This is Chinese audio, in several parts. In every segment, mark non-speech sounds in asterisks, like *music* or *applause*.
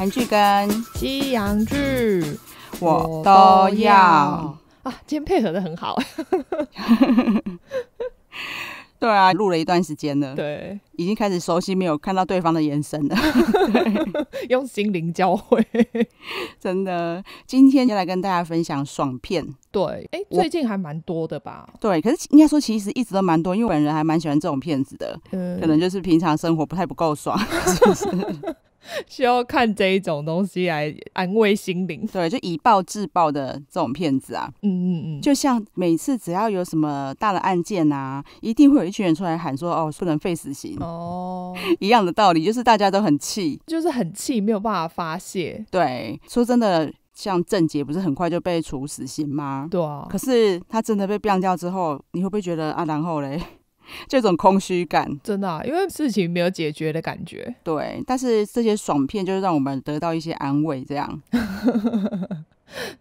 韩剧跟西洋剧我都要啊！今天配合的很好，*laughs* 对啊，录了一段时间了，对，已经开始熟悉，没有看到对方的眼神了，*laughs* 用心灵交汇，真的。今天就来跟大家分享爽片，对，哎，最近还蛮多的吧？对，可是应该说其实一直都蛮多，因为本人还蛮喜欢这种片子的，可能就是平常生活不太不够爽。*laughs* *laughs* 需要看这一种东西来安慰心灵，对，就以暴制暴的这种骗子啊，嗯嗯嗯，就像每次只要有什么大的案件呐，一定会有一群人出来喊说，哦，不能废死刑，哦，*laughs* 一样的道理，就是大家都很气，就是很气没有办法发泄，对，说真的，像郑杰不是很快就被处死刑吗？对啊，可是他真的被毙掉之后，你会不会觉得啊，然后嘞？*laughs* 这种空虚感，真的，因为事情没有解决的感觉。对，但是这些爽片就是让我们得到一些安慰，这样。*laughs*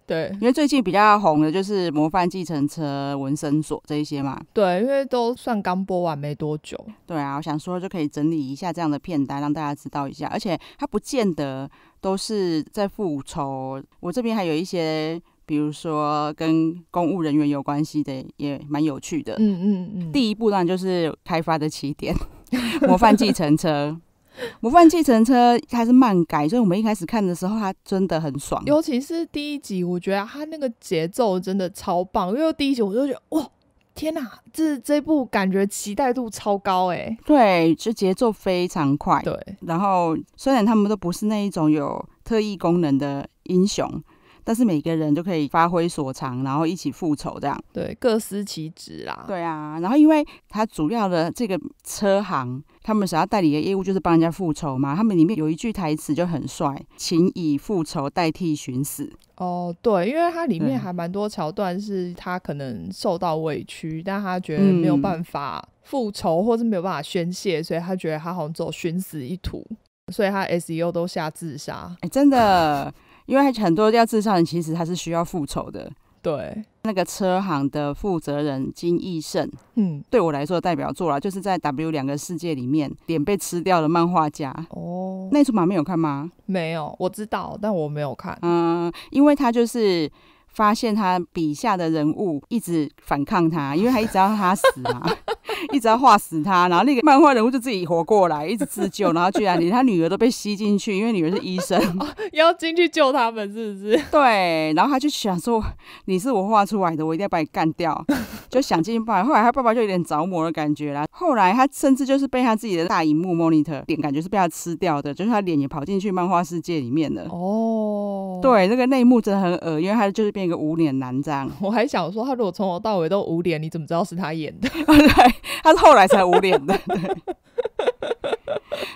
对，因为最近比较红的就是《模范计程车》《纹身所》这一些嘛。对，因为都算刚播完没多久。对啊，我想说就可以整理一下这样的片单，让大家知道一下。而且它不见得都是在复仇，我这边还有一些。比如说跟公务人员有关系的也蛮有趣的。嗯嗯嗯。第一部呢，就是开发的起点，*laughs*《模范计程车》。*laughs*《模范计程车》它是漫改，所以我们一开始看的时候，它真的很爽。尤其是第一集，我觉得它那个节奏真的超棒。因为第一集我就觉得，哇，天哪，这这部感觉期待度超高哎。对，就节奏非常快。对。然后虽然他们都不是那一种有特异功能的英雄。但是每个人都可以发挥所长，然后一起复仇，这样对，各司其职啦。对啊，然后因为他主要的这个车行，他们想要代理的业务就是帮人家复仇嘛。他们里面有一句台词就很帅：“请以复仇代替寻死。”哦，对，因为它里面还蛮多桥段是他可能受到委屈，但他觉得没有办法复仇，或是没有办法宣泄，所以他觉得他好像走，寻死一途，所以他 S E U 都下自杀。哎，真的。因为很多要自杀的人其实他是需要复仇的，对。那个车行的负责人金义胜，嗯，对我来说代表作了就是在 W 两个世界里面脸被吃掉的漫画家。哦，那出马没有看吗？没有，我知道，但我没有看。嗯，因为他就是发现他笔下的人物一直反抗他，因为他一直要他死嘛。*laughs* *laughs* 一直要画死他，然后那个漫画人物就自己活过来，一直自救，然后居然连他女儿都被吸进去，因为女儿是医生，*laughs* 要进去救他们是不是？*laughs* 对，然后他就想说你是我画出来的，我一定要把你干掉，就想尽办法。后来他爸爸就有点着魔的感觉啦。后来他甚至就是被他自己的大荧幕 monitor 脸感觉是被他吃掉的，就是他脸也跑进去漫画世界里面了。哦。对，那个内幕真的很恶，因为他就是变一个无脸男这样。*laughs* 我还想说，他如果从头到尾都无脸，你怎么知道是他演的？*laughs* 对，他是后来才无脸的。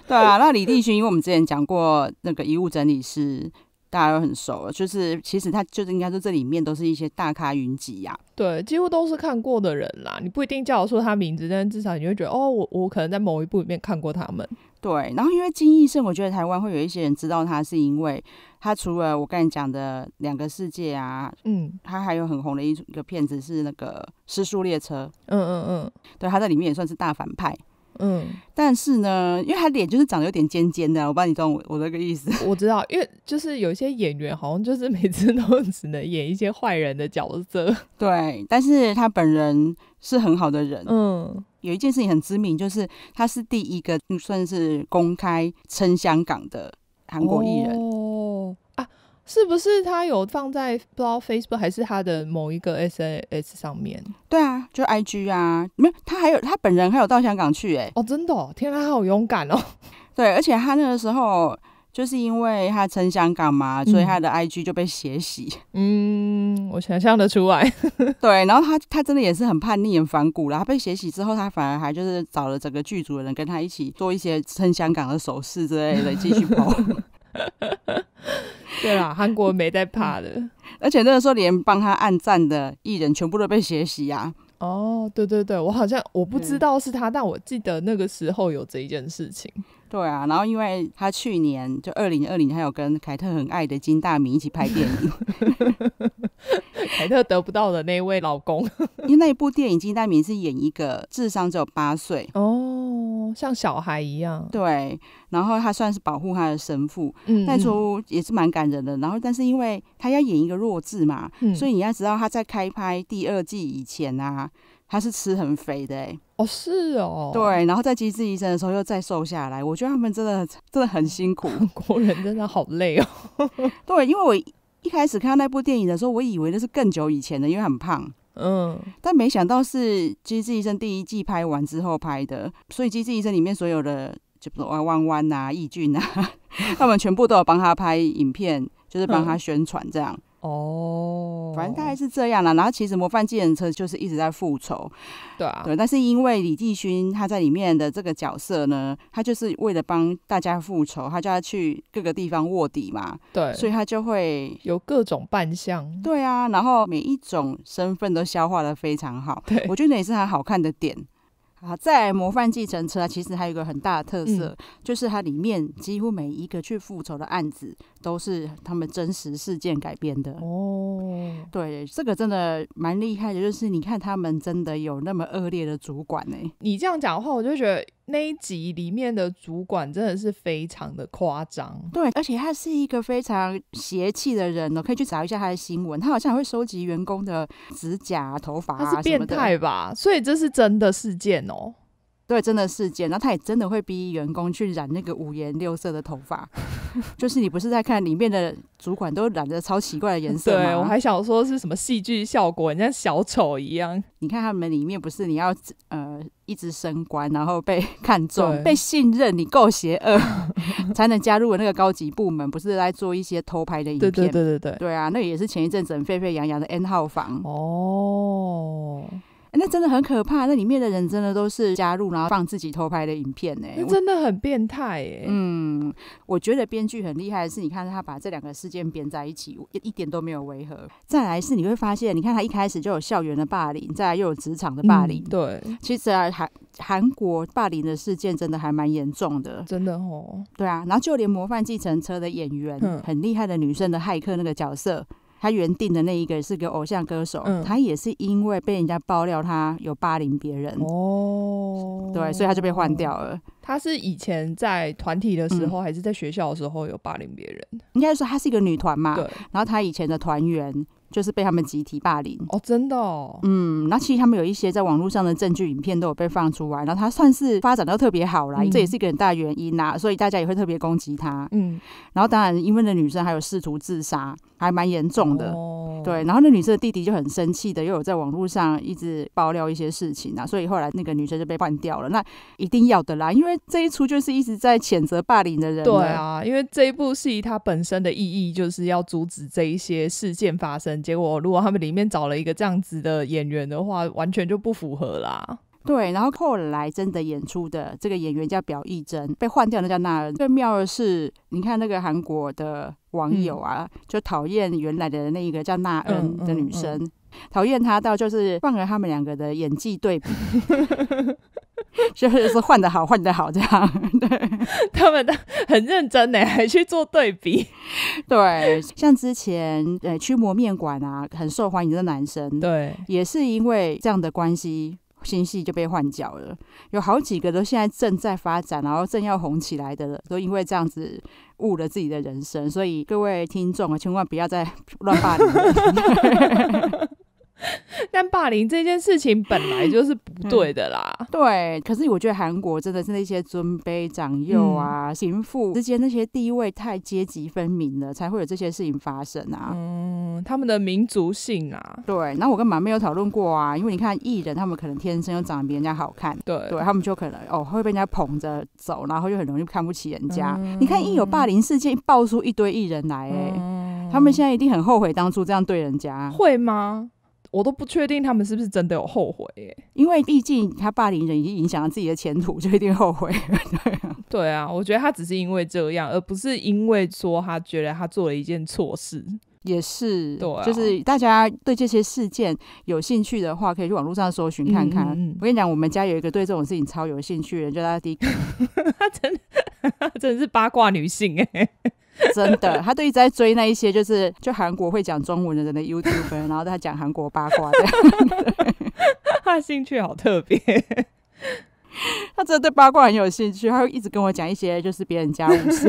对啊，那李帝勋，因为我们之前讲过那个遗物整理师，大家都很熟，就是其实他就是应该说这里面都是一些大咖云集呀。对，几乎都是看过的人啦。你不一定叫得出他名字，但至少你会觉得，哦，我我可能在某一部里面看过他们。对，然后因为金逸胜，我觉得台湾会有一些人知道他，是因为他除了我刚才讲的两个世界啊，嗯，他还有很红的一一个片子是那个《失速列车》，嗯嗯嗯，对，他在里面也算是大反派，嗯，但是呢，因为他脸就是长得有点尖尖的，我帮你懂我我个意思，*laughs* 我知道，因为就是有一些演员好像就是每次都 *laughs* 只能演一些坏人的角色，对，但是他本人是很好的人，嗯。有一件事情很知名，就是他是第一个算是公开称香港的韩国艺人哦啊，是不是他有放在不知道 Facebook 还是他的某一个 SNS 上面？对啊，就 IG 啊，没有他还有他本人还有到香港去哎哦，真的天哪，好勇敢哦！*laughs* 对，而且他那个时候。就是因为他撑香港嘛，所以他的 IG 就被血洗。*laughs* 嗯，我想象得出来。*laughs* 对，然后他他真的也是很叛逆，很反骨了。他被血洗之后，他反而还就是找了整个剧组的人跟他一起做一些撑香港的手势之类的，继续跑。*laughs* 对啦，韩国没在怕的，而且那个时候连帮他按赞的艺人全部都被血洗呀。哦，对对对，我好像我不知道是他，但我记得那个时候有这一件事情。对啊，然后因为他去年就二零二零还有跟凯特很爱的金大明一起拍电影，*laughs* 凯特得不到的那位老公。因为那一部电影，金大明是演一个智商只有八岁哦。像小孩一样，对，然后他算是保护他的生父，嗯，最出也是蛮感人的。然后，但是因为他要演一个弱智嘛，所以你要知道他在开拍第二季以前啊，他是吃很肥的，哎，哦，是哦，对，然后在《机智医生》的时候又再瘦下来。我觉得他们真的真的很辛苦，*laughs* 国人真的好累哦。*laughs* 对，因为我一开始看到那部电影的时候，我以为那是更久以前的，因为很胖。嗯，但没想到是《机智医生》第一季拍完之后拍的，所以《机智医生》里面所有的，就比如啊弯弯啊、易俊啊，*laughs* 他们全部都有帮他拍影片，就是帮他宣传这样。哦，反正大概是这样啦。然后其实模范纪人车就是一直在复仇，对啊，对。但是因为李帝勋他在里面的这个角色呢，他就是为了帮大家复仇，他就要去各个地方卧底嘛，对，所以他就会有各种扮相，对啊。然后每一种身份都消化的非常好，对，我觉得也是很好看的点。啊，在模范计程车其实还有一个很大的特色，就是它里面几乎每一个去复仇的案子都是他们真实事件改编的哦。对，这个真的蛮厉害的，就是你看他们真的有那么恶劣的主管哎。你这样讲的话，我就觉得。那一集里面的主管真的是非常的夸张，对，而且他是一个非常邪气的人呢，可以去找一下他的新闻，他好像还会收集员工的指甲、头发，他是变态吧？所以这是真的事件哦。对，真的事件，然后他也真的会逼员工去染那个五颜六色的头发，*laughs* 就是你不是在看里面的主管都染着超奇怪的颜色吗？对我还想说是什么戏剧效果，像小丑一样。你看他们里面不是你要呃一直升官，然后被 *laughs* 看中、被信任，你够邪恶 *laughs* 才能加入那个高级部门，不是在做一些偷拍的影片？对对对对对。对啊，那也是前一阵子沸沸扬扬的 N 号房哦。那真的很可怕，那里面的人真的都是加入然后放自己偷拍的影片呢，那真的很变态耶。嗯，我觉得编剧很厉害，是你看他把这两个事件编在一起，一点都没有违和。再来是你会发现，你看他一开始就有校园的霸凌，再来又有职场的霸凌。对，其实啊韩韩国霸凌的事件真的还蛮严重的，真的哦。对啊，然后就连模范计程车的演员，很厉害的女生的骇客那个角色。他原定的那一个是个偶像歌手，他也是因为被人家爆料他有霸凌别人，哦，对，所以他就被换掉了。他是以前在团体的时候，还是在学校的时候有霸凌别人？应该说他是一个女团嘛，然后他以前的团员。就是被他们集体霸凌哦，真的哦，嗯，那其实他们有一些在网络上的证据、影片都有被放出来，然后他算是发展到特别好啦，这也是一个很大原因啦，所以大家也会特别攻击他，嗯，然后当然，因为那女生还有试图自杀，还蛮严重的，对，然后那女生的弟弟就很生气的，又有在网络上一直爆料一些事情啊，所以后来那个女生就被换掉了，那一定要的啦，因为这一出就是一直在谴责霸凌的人，对啊，因为这一部戏它本身的意义就是要阻止这一些事件发生。结果如果他们里面找了一个这样子的演员的话，完全就不符合啦。对，然后后来真的演出的这个演员叫表义珍，被换掉的叫娜恩。最妙的是，你看那个韩国的网友啊，就讨厌原来的那一个叫娜恩的女生，讨厌她到就是放了他们两个的演技对比。*laughs* *laughs* 就是说换的好，换的好，这样 *laughs* 对，他们都很认真呢，还去做对比，*laughs* 对，像之前呃驱魔面馆啊，很受欢迎的男生，对，也是因为这样的关系，心系就被换角了，有好几个都现在正在发展，然后正要红起来的，都因为这样子误了自己的人生，所以各位听众啊，千万不要再乱霸凌。*laughs* 但霸凌这件事情本来就是不对的啦。*laughs* 对，可是我觉得韩国真的是那些尊卑长幼啊、贫父之间那些地位太阶级分明了，才会有这些事情发生啊。嗯，他们的民族性啊，对。那我跟马妹有讨论过啊，因为你看艺人，他们可能天生又长得比人家好看，对，他们就可能哦会被人家捧着走，然后就很容易看不起人家。你看一有霸凌事件爆出一堆艺人来，哎，他们现在一定很后悔当初这样对人家，会吗？我都不确定他们是不是真的有后悔，耶，因为毕竟他霸凌人已经影响了自己的前途，就一定后悔 *laughs* 啊，对啊，我觉得他只是因为这样，而不是因为说他觉得他做了一件错事。也是，对，就是大家对这些事件有兴趣的话，可以去网络上搜寻看看。我跟你讲，我们家有一个对这种事情超有兴趣的人，叫他迪哥，*laughs* 真的 *laughs* 真的是八卦女性，哎。*laughs* 真的，他一直在追那一些就是就韩国会讲中文的人的 YouTube，r 然后他讲韩国八卦这样，*laughs* 他的兴趣好特别。*laughs* 他真的对八卦很有兴趣，他会一直跟我讲一些就是别人家务事。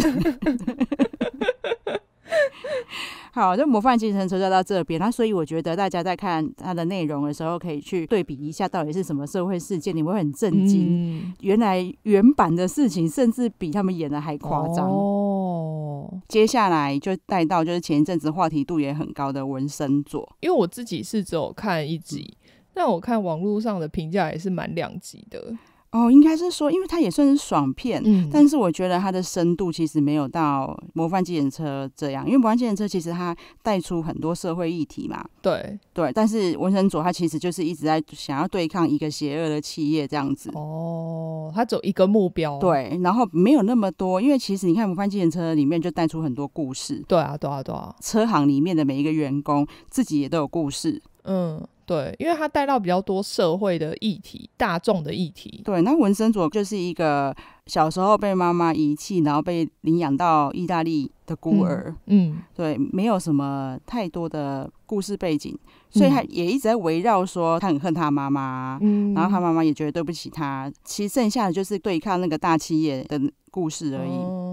好，那模范精神就要到这边，那所以我觉得大家在看它的内容的时候，可以去对比一下到底是什么社会事件，你会很震惊。原来原版的事情甚至比他们演的还夸张。哦，接下来就带到就是前一阵子话题度也很高的纹身座，因为我自己是只有看一集，但我看网络上的评价也是蛮两集的。哦，应该是说，因为它也算是爽片，嗯，但是我觉得它的深度其实没有到《模范机行车》这样，因为《模范机行车》其实它带出很多社会议题嘛。对对，但是《文成佐他其实就是一直在想要对抗一个邪恶的企业这样子。哦，他只有一个目标。对，然后没有那么多，因为其实你看《模范机行车》里面就带出很多故事。对啊，对啊，对啊。车行里面的每一个员工自己也都有故事。嗯。对，因为他带到比较多社会的议题、大众的议题。对，那文森佐就是一个小时候被妈妈遗弃，然后被领养到意大利的孤儿。嗯，对，没有什么太多的故事背景，所以他也一直在围绕说他很恨他妈妈，然后他妈妈也觉得对不起他。其实剩下的就是对抗那个大企业的故事而已。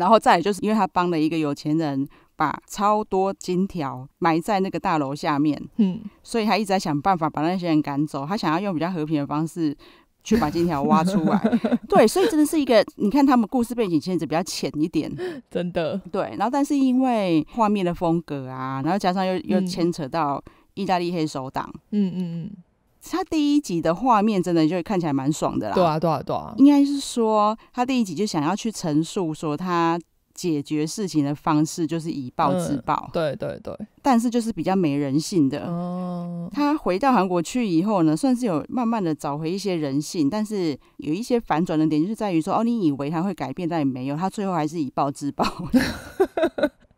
然后再就是因为他帮了一个有钱人。把超多金条埋在那个大楼下面，嗯，所以他一直在想办法把那些人赶走。他想要用比较和平的方式去把金条挖出来。*laughs* 对，所以真的是一个，你看他们故事背景其实比较浅一点，真的。对，然后但是因为画面的风格啊，然后加上又又牵扯到意大利黑手党，嗯嗯嗯，他第一集的画面真的就看起来蛮爽的啦。对啊，对啊，对啊。应该是说他第一集就想要去陈述说他。解决事情的方式就是以暴制暴，对对对，但是就是比较没人性的。他回到韩国去以后呢，算是有慢慢的找回一些人性，但是有一些反转的点就是在于说，哦，你以为他会改变，但也没有，他最后还是以暴制暴，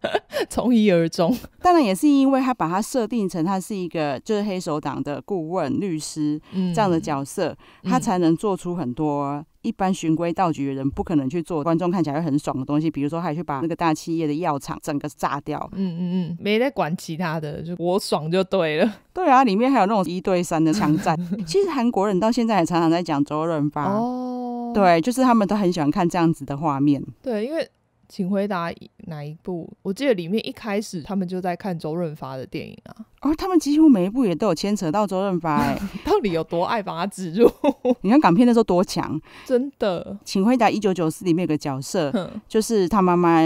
*laughs* 从一而终。当然也是因为他把他设定成他是一个就是黑手党的顾问律师这样的角色，他才能做出很多。一般循规蹈矩的人不可能去做观众看起来很爽的东西，比如说还去把那个大企业的药厂整个炸掉。嗯嗯嗯，没在管其他的，就我爽就对了。对啊，里面还有那种一对三的枪战。*laughs* 其实韩国人到现在也常常在讲周润发。哦，对，就是他们都很喜欢看这样子的画面。对，因为。请回答哪一部？我记得里面一开始他们就在看周润发的电影啊，而他们几乎每一部也都有牵扯到周润发，*laughs* 到底有多爱把他植入？*laughs* 你看港片那时候多强，真的。请回答一九九四里面有个角色，就是他妈妈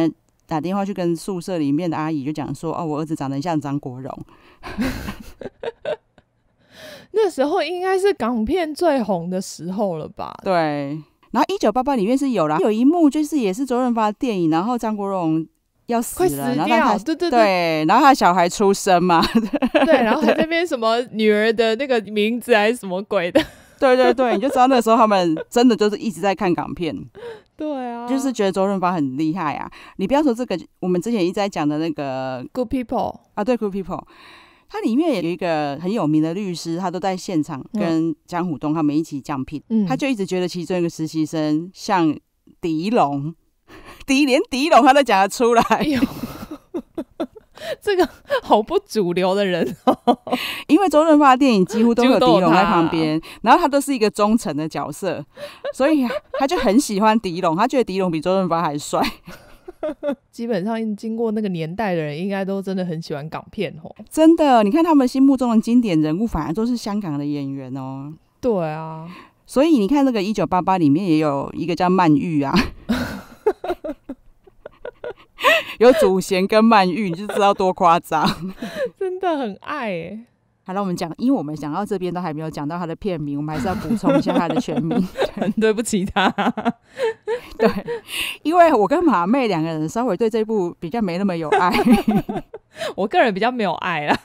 打电话去跟宿舍里面的阿姨就讲说：“哦，我儿子长得像张国荣。*laughs* ”那时候应该是港片最红的时候了吧？对。然后一九八八里面是有啦，有一幕就是也是周润发的电影，然后张国荣要死了，然后他对对对，然后他小孩出生嘛，*laughs* 对，然后那边什么女儿的那个名字还是什么鬼的，对对对，你就知道那时候他们真的就是一直在看港片，对啊，就是觉得周润发很厉害啊，你不要说这个，我们之前一直在讲的那个《Good People》啊，对，《Good People》。他里面有一个很有名的律师，他都在现场跟江虎东他们一起讲评。他就一直觉得其中一个实习生像狄龙，*laughs* 狄连狄龙他都讲得出来哟。*laughs* 这个好不主流的人哦，*laughs* 因为周润发的电影几乎都有狄龙在旁边，然后他都是一个忠诚的角色，所以他就很喜欢狄龙，他觉得狄龙比周润发还帅。*laughs* 基本上，经过那个年代的人，应该都真的很喜欢港片哦。真的，你看他们心目中的经典人物，反而都是香港的演员哦。对啊，所以你看那个《一九八八》里面也有一个叫曼玉啊，*laughs* 有祖贤跟曼玉，你就知道多夸张。*laughs* 真的很爱还让我们讲，因为我们讲到这边都还没有讲到他的片名，我们还是要补充一下他的全名，*laughs* 很对不起他。*laughs* 对，因为我跟马妹两个人稍微对这部比较没那么有爱，*laughs* 我个人比较没有爱啦。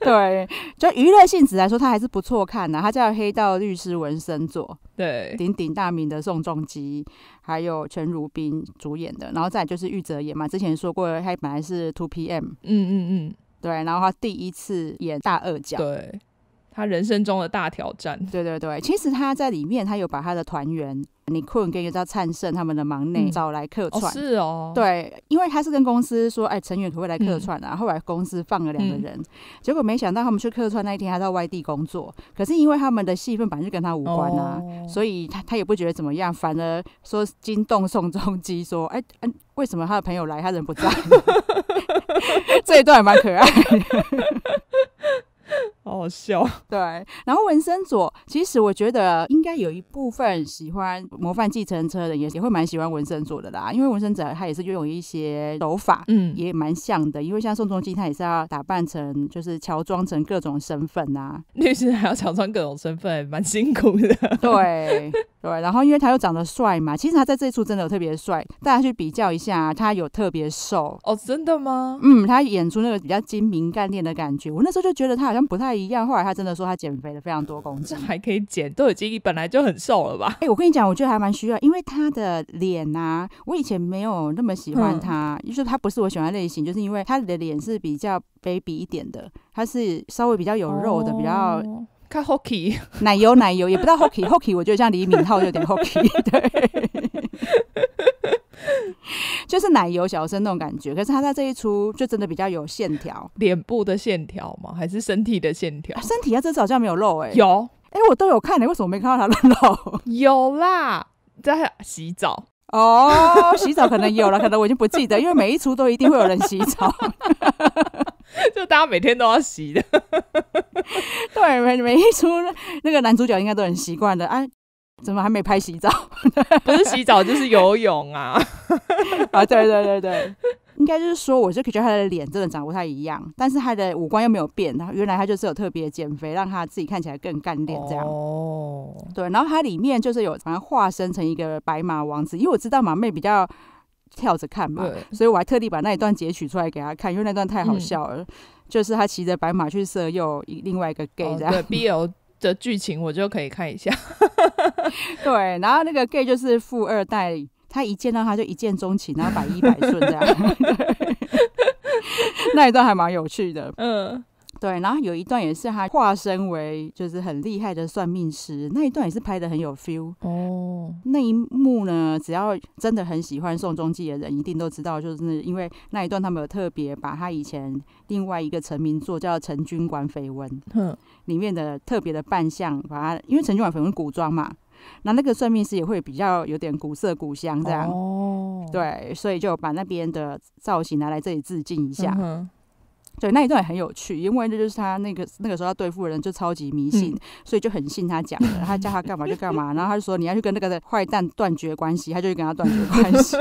对，就娱乐性质来说，它还是不错看的。它叫《黑道律师文森佐》，对，鼎鼎大名的宋仲基还有全汝彬主演的，然后再就是玉泽演嘛，之前说过他本来是 Two PM，嗯嗯嗯。对，然后他第一次演大二角，对他人生中的大挑战。对对对，其实他在里面，他有把他的团员你困跟一个灿盛他们的忙内找来客串，是哦，对，因为他是跟公司说，哎，成员可不可以来客串啊？后来公司放了两个人，结果没想到他们去客串那一天，他在外地工作，可是因为他们的戏份本来就跟他无关啊，所以他他也不觉得怎么样，反而说惊动宋仲基，说，哎嗯，为什么他的朋友来，他人不在？*laughs* 这一段系蛮可爱的。好好笑，*laughs* 对。然后纹身佐，其实我觉得应该有一部分喜欢模范继承车的，也也会蛮喜欢纹身佐的啦。因为纹身佐他也是拥有一些手法，嗯，也蛮像的。因为像宋仲基，他也是要打扮成，就是乔装成各种身份呐。律师还要乔装各种身份，蛮辛苦的。*laughs* 对对。然后，因为他又长得帅嘛，其实他在这处真的特别帅。大家去比较一下，他有特别瘦哦？真的吗？嗯，他演出那个比较精明干练的感觉，我那时候就觉得他好像不太。一样，后来他真的说他减肥了非常多公斤，这 *laughs* 还可以减，都已经本来就很瘦了吧？哎，我跟你讲，我觉得还蛮需要，因为他的脸啊，我以前没有那么喜欢他，就是他不是我喜欢类型，就是因为他的脸是比较 baby 一点的，他是稍微比较有肉的，比较看 h o k e y 奶油奶油，也不知道 h o k e y h o k e y 我觉得像李敏镐有点 h o k e y *laughs* 对。*laughs* 就是奶油小生那种感觉，可是他在这一出就真的比较有线条，脸部的线条吗？还是身体的线条？身体啊，这好像没有肉哎。有哎，我都有看你为什么没看到他的肉？*laughs* 有啦，在洗澡哦，洗澡可能有了，可能我已经不记得，因为每一出都一定会有人洗澡，*laughs* 就大家每天都要洗的。对，每每一出那个男主角应该都很习惯的啊，怎么还没拍洗澡？*laughs* 不是洗澡，就是游泳啊！*laughs* 啊，对对对对，应该就是说，我就觉得他的脸真的长不太一样，但是他的五官又没有变。然后原来他就是有特别减肥，让他自己看起来更干练这样。哦，对，然后他里面就是有好像化身成一个白马王子，因为我知道马妹比较跳着看嘛，所以我还特地把那一段截取出来给他看，因为那段太好笑了。就是他骑着白马去色诱另外一个 gay 的 B O。的剧情我就可以看一下，*laughs* 对，然后那个 gay 就是富二代，他一见到他就一见钟情，然后百依百顺这样，*laughs* *laughs* 那一段还蛮有趣的，嗯。对，然后有一段也是他化身为就是很厉害的算命师，那一段也是拍得很有 feel。哦，那一幕呢，只要真的很喜欢宋仲基的人，一定都知道，就是因为那一段他们有特别把他以前另外一个成名作叫《陈军馆绯闻》里面的特别的扮相，把他因为《陈军馆绯闻》古装嘛，那那个算命师也会比较有点古色古香这样。哦，对，所以就把那边的造型拿来这里致敬一下。对那一段也很有趣，因为这就是他那个那个时候他对付人就超级迷信，所以就很信他讲的，他叫他干嘛就干嘛，然后他就说你要去跟那个坏蛋断绝关系，他就去跟他断绝关系，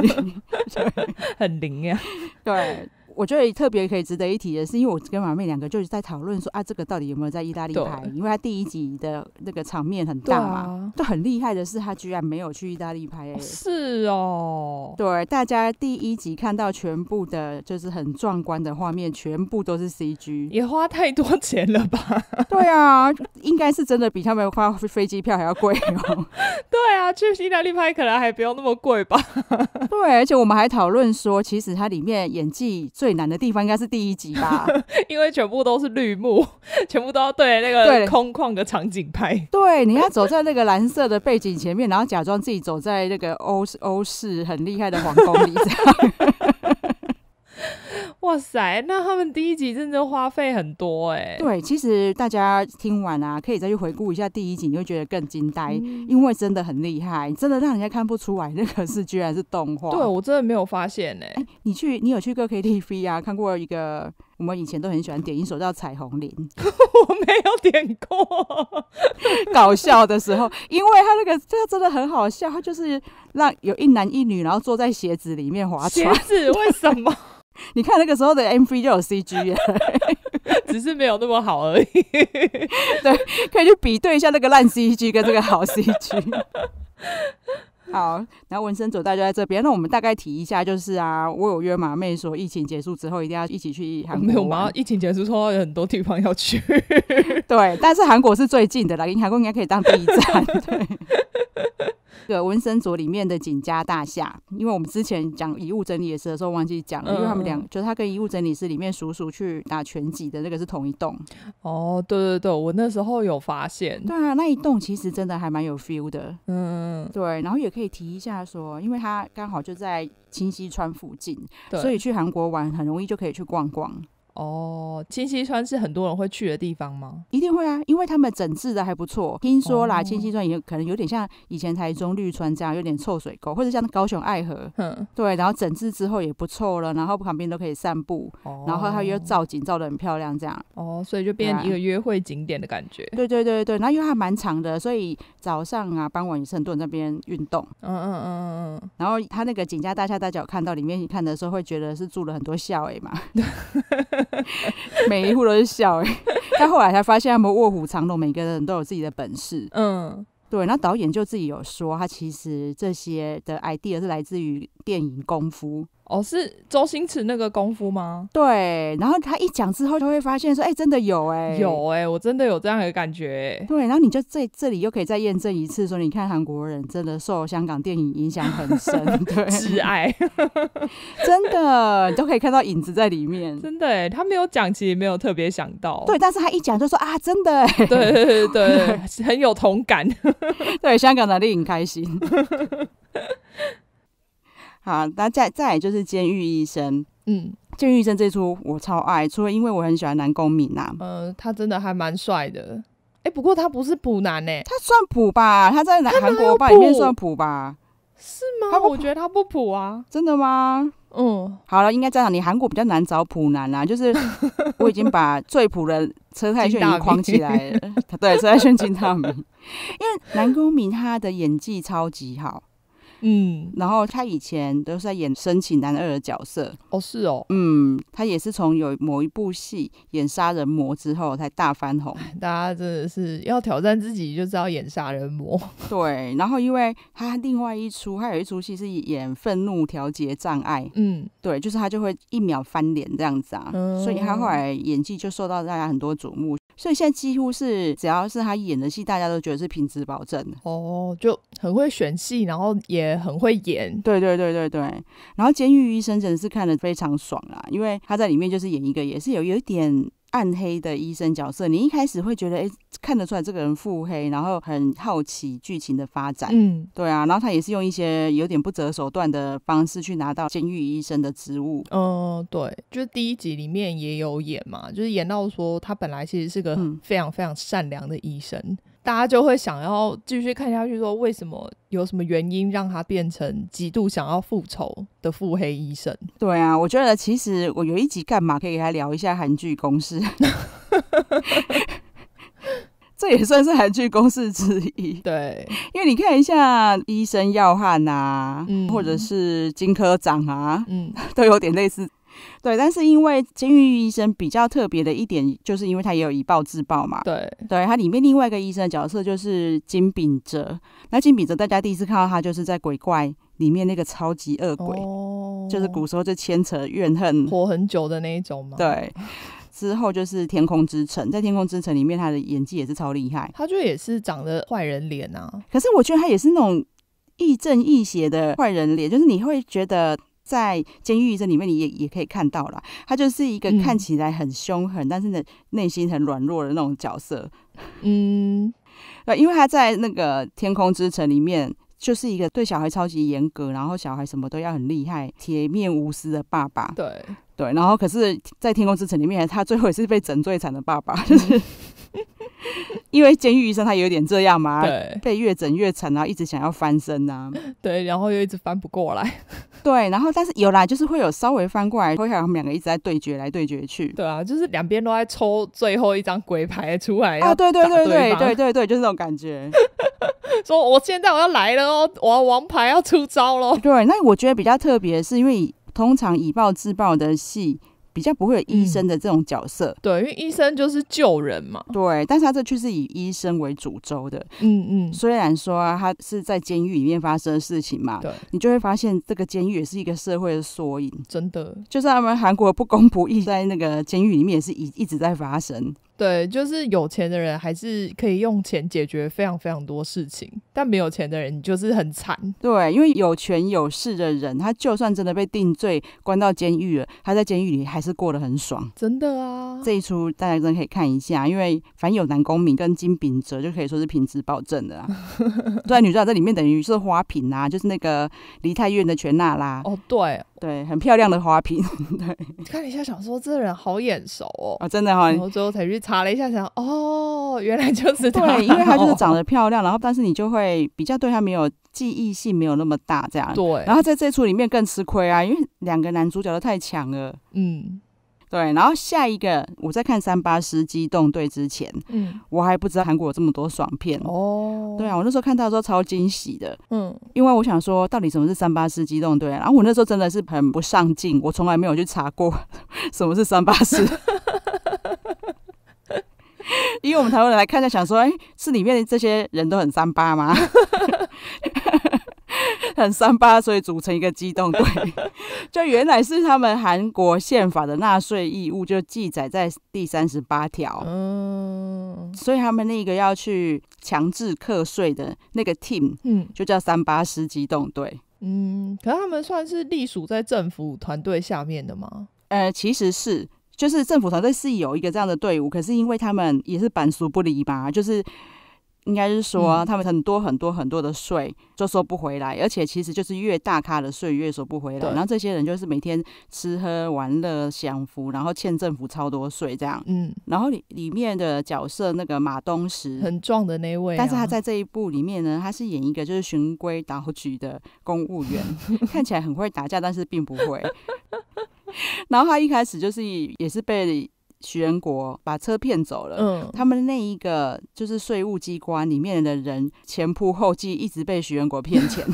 *laughs* 很灵呀，对。我觉得特别可以值得一提的是，因为我跟马妹两个就是在讨论说啊，这个到底有没有在意大利拍？因为他第一集的那个场面很大嘛，就很厉害的是他居然没有去意大利拍哎，是哦，对，大家第一集看到全部的就是很壮观的画面，全部都是 CG，也花太多钱了吧？*laughs* 对啊，应该是真的比他们花飞机票还要贵哦。*laughs* 对啊，去意大利拍可能还不要那么贵吧？对，而且我们还讨论说，其实它里面演技最。最难的地方应该是第一集吧，*laughs* 因为全部都是绿幕，全部都要对那个空旷的场景拍。对，你要走在那个蓝色的背景前面，然后假装自己走在那个欧欧式很厉害的皇宫里。哇塞！那他们第一集真的花费很多哎。对，其实大家听完啊，可以再去回顾一下第一集，你会觉得更惊呆，因为真的很厉害，真的让人家看不出来那个是居然是动画。对我真的没有发现哎！你去你有去过 K T V 啊？看过一个我们以前都很喜欢点一首叫《彩虹林》，*laughs* 我没有点过。*laughs* 搞笑的时候，因为他那个个真的很好笑，他就是让有一男一女然后坐在鞋子里面滑船。鞋子？为什么？*laughs* 你看那个时候的 MV 就有 CG 啊，*laughs* 只是没有那么好而已。*laughs* 对，可以去比对一下那个烂 CG 跟这个好 CG。好，然后纹身组大家在这边，那我们大概提一下就是啊，我有约马妹说，疫情结束之后一定要一起去韩国。我们疫情结束之后有很多地方要去。对，但是韩国是最近的啦，因韩国应该可以当第一站。对。个文森卓里面的景家大厦，因为我们之前讲遗物整理师的时候忘记讲，因为他们两就是他跟遗物整理师里面叔叔去打拳击的那个是同一栋。哦，对对对，我那时候有发现。对啊，那一栋其实真的还蛮有 feel 的。嗯嗯嗯。对，然后也可以提一下说，因为他刚好就在清溪川附近，所以去韩国玩很容易就可以去逛逛。哦，清溪川是很多人会去的地方吗？一定会啊，因为他们整治的还不错。听说啦，清溪川也可能有点像以前台中绿川这样，有点臭水沟，或者像高雄爱河，嗯，对。然后整治之后也不错了，然后旁边都可以散步，然后它又造景造的很漂亮，这样。哦，所以就变成一个约会景点的感觉。对对对对，然后因为它蛮长的，所以早上啊、傍晚也是很多人那边运动。嗯嗯嗯嗯。然后他那个景家大厦大有看到里面看的时候，会觉得是住了很多校诶嘛。*laughs* *laughs* 每一户都是笑，哎，但后来才发现他们卧虎藏龙，每个人都有自己的本事。嗯，对，那导演就自己有说，他其实这些的 ID 是来自于电影《功夫》。哦，是周星驰那个功夫吗？对，然后他一讲之后，就会发现说：“哎，真的有，哎，有，哎，我真的有这样的感觉。”对，然后你就这这里又可以再验证一次，说你看韩国人真的受香港电影影响很深，*laughs* 对，挚爱，真的，你都可以看到影子在里面。真的，他没有讲，其实没有特别想到，对，但是他一讲就说啊，真的，对对对对，很有同感，对，香港的电影开心。好，那再再就是监狱医生，嗯，监狱医生这出我超爱，除了因为我很喜欢南宫敏呐，嗯，他真的还蛮帅的，哎，不过他不是普男呢？他算普吧，他在韩国吧里面算普吧，是吗？他我觉得他不普啊，真的吗？嗯，好了，应该在样，你韩国比较难找普男啊，就是 *laughs* 我已经把最普的车太铉已经框起来了，*laughs* 对，车太铉金大明，因为南宫敏他的演技超级好。嗯，然后他以前都是在演深情男二的角色哦，是哦，嗯，他也是从有某一部戏演杀人魔之后才大翻红，大家真的是要挑战自己就知道演杀人魔，*laughs* 对，然后因为他另外一出，他有一出戏是演愤怒调节障碍，嗯，对，就是他就会一秒翻脸这样子啊，所以他后来演技就受到大家很多瞩目，所以现在几乎是只要是他演的戏，大家都觉得是品质保证哦，就很会选戏，然后演。很会演，对对对对对。然后监狱医生真的是看的非常爽啊，因为他在里面就是演一个也是有有一点暗黑的医生角色。你一开始会觉得，哎，看得出来这个人腹黑，然后很好奇剧情的发展。嗯，对啊。然后他也是用一些有点不择手段的方式去拿到监狱医生的职务。嗯，对，就是第一集里面也有演嘛，就是演到说他本来其实是个非常非常善良的医生。大家就会想要继续看下去，说为什么有什么原因让他变成极度想要复仇的腹黑医生？对啊，我觉得其实我有一集干嘛可以给他聊一下韩剧公式？*laughs* 这也算是韩剧公式之一。对，因为你看一下《医生要汉》啊，嗯，或者是金科长啊，嗯，*laughs* 都有点类似。对，但是因为监狱医生比较特别的一点，就是因为他也有以暴制暴嘛。对，对，他里面另外一个医生的角色就是金炳哲。那金炳哲大家第一次看到他就是在《鬼怪》里面那个超级恶鬼，就是古时候就牵扯怨恨、活很久的那一种嘛。对，之后就是《天空之城》。在《天空之城》里面，他的演技也是超厉害。他就也是长得坏人脸啊，可是我觉得他也是那种亦正亦邪的坏人脸，就是你会觉得。在《监狱这里面，你也也可以看到了，他就是一个看起来很凶狠，但是呢内心很软弱的那种角色。嗯，*laughs* 因为他在那个《天空之城》里面就是一个对小孩超级严格，然后小孩什么都要很厉害、铁面无私的爸爸。对对，然后可是，在《天空之城》里面，他最后也是被整最惨的爸爸。*laughs* 因为监狱医生他有点这样嘛，被越整越惨，然后一直想要翻身呐。*laughs* 对，然后又一直翻不过来。*laughs* 对，然后但是有啦，就是会有稍微翻过来，会看他们两个一直在对决来对决去。对啊，就是两边都在抽最后一张鬼牌出来啊！对对对对对对，就是这种感觉。说我现在我要来了哦，我王牌要出招喽。对，那我觉得比较特别，是因为通常以暴制暴的戏。比较不会有医生的这种角色，对，因为医生就是救人嘛。对，但是他这却是以医生为主轴的。嗯嗯，虽然说他是在监狱里面发生的事情嘛，对，你就会发现这个监狱也是一个社会的缩影，真的，就是他们韩国不公不义，在那个监狱里面也是一一直在发生。对，就是有钱的人还是可以用钱解决非常非常多事情，但没有钱的人就是很惨。对，因为有权有势的人，他就算真的被定罪关到监狱了，他在监狱里还是过得很爽。真的啊，这一出大家真可以看一下，因为反正有男公民跟金炳哲就可以说是品质保证的啊。*laughs* 对，女主角在里面等于是花瓶啊，就是那个梨泰院的全娜拉。哦，对。对，很漂亮的花瓶。*laughs* 对，看了一下，想说这人好眼熟哦，真的哈。然后最后才去查了一下，想哦，原来就是对，因为 *laughs* 他就是长得漂亮，然后但是你就会比较对他没有记忆性，没有那么大这样。对，然后在这出里面更吃亏啊，因为两个男主角都太强了。嗯。对，然后下一个我在看《三八师机动队》之前，嗯，我还不知道韩国有这么多爽片哦。对啊，我那时候看到的候超惊喜的，嗯，因为我想说到底什么是三八师机动队？然后我那时候真的是很不上进，我从来没有去查过 *laughs* 什么是三八师。*laughs* 因为我们台湾人来看就想说哎，是里面的这些人都很三八吗？*laughs* 很三八，所以组成一个机动队，*laughs* 就原来是他们韩国宪法的纳税义务就记载在第三十八条，嗯，所以他们那个要去强制课税的那个 team，嗯，就叫三八师机动队，嗯，可是他们算是隶属在政府团队下面的吗？呃，其实是，就是政府团队是有一个这样的队伍，可是因为他们也是板书不离吧，就是。应该是说，他们很多很多很多的税就收不回来，而且其实就是越大咖的税越收不回来。然后这些人就是每天吃喝玩乐享福，然后欠政府超多税这样。嗯。然后里里面的角色那个马东石，很壮的那位。但是他在这一部里面呢，他是演一个就是循规蹈矩的公务员，看起来很会打架，但是并不会。*laughs* 然后他一开始就是也是被。徐仁国把车骗走了，嗯，他们那一个就是税务机关里面的人前仆后继，一直被徐仁国骗钱，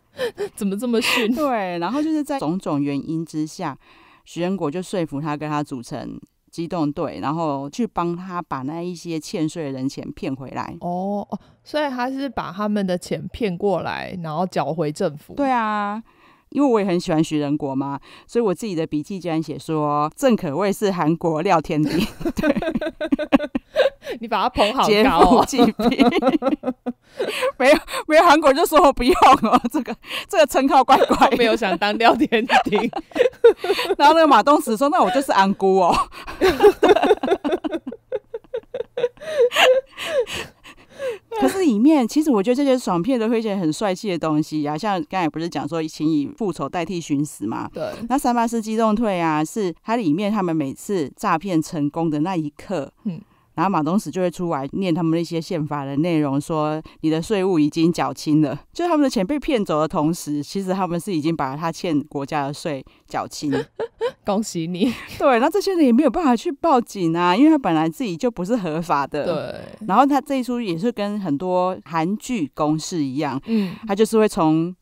*laughs* 怎么这么逊？*laughs* 对，然后就是在种种原因之下，徐仁国就说服他跟他组成机动队，然后去帮他把那一些欠税的人钱骗回来。哦，所以他是把他们的钱骗过来，然后缴回政府。对啊。因为我也很喜欢徐仁国嘛，所以我自己的笔记居然写说正可谓是韩国料天敌，*laughs* 对，你把他捧好高啊，*laughs* 没有没有韩国就说我不要哦，这个这个称号怪怪，没有想当料天敌，*laughs* 然后那个马东石说那我就是安姑哦。可是里面，其实我觉得这些爽片都会一些很帅气的东西啊，像刚才不是讲说请以复仇代替寻死嘛？对。那三八四机动退啊，是它里面他们每次诈骗成功的那一刻。嗯。然后马东石就会出来念他们那些宪法的内容，说你的税务已经缴清了。就他们的钱被骗走的同时，其实他们是已经把他欠国家的税缴清，*laughs* 恭喜你。*laughs* 对，然这些人也没有办法去报警啊，因为他本来自己就不是合法的。对。然后他这一出也是跟很多韩剧公式一样，嗯，他就是会从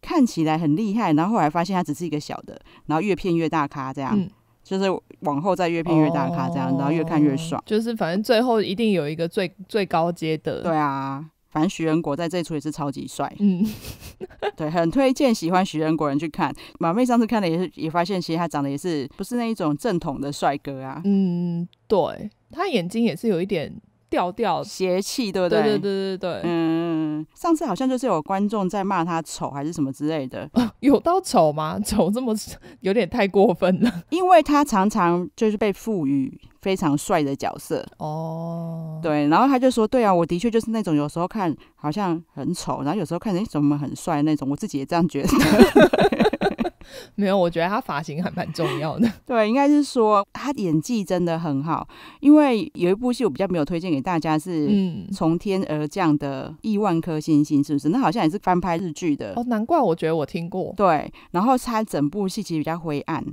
看起来很厉害，然后后来发现他只是一个小的，然后越骗越大咖这样，就是。往后再越片越大咖，这样，然后越看越爽。就是反正最后一定有一个最最高阶的。对啊，反正许仁国在这出也是超级帅。嗯，*laughs* 对，很推荐喜欢许仁国人去看。马妹上次看的也是，也发现其实他长得也是不是那一种正统的帅哥啊。嗯，对他眼睛也是有一点。调调邪气，对不对？对对对对对。嗯，上次好像就是有观众在骂他丑，还是什么之类的。有到丑吗？*laughs* 丑这么有点太过分了。因为他常常就是被赋予非常帅的角色。哦，对。然后他就说：“对啊，我的确就是那种有时候看好像很丑，然后有时候看人怎么很帅那种，我自己也这样觉得。*laughs* ” *laughs* 没有，我觉得他发型还蛮重要的。*laughs* 对，应该是说他演技真的很好。因为有一部戏我比较没有推荐给大家是《从天而降的亿万颗星星》，是不是？那好像也是翻拍日剧的。哦，难怪我觉得我听过。对，然后他整部戏其实比较灰暗。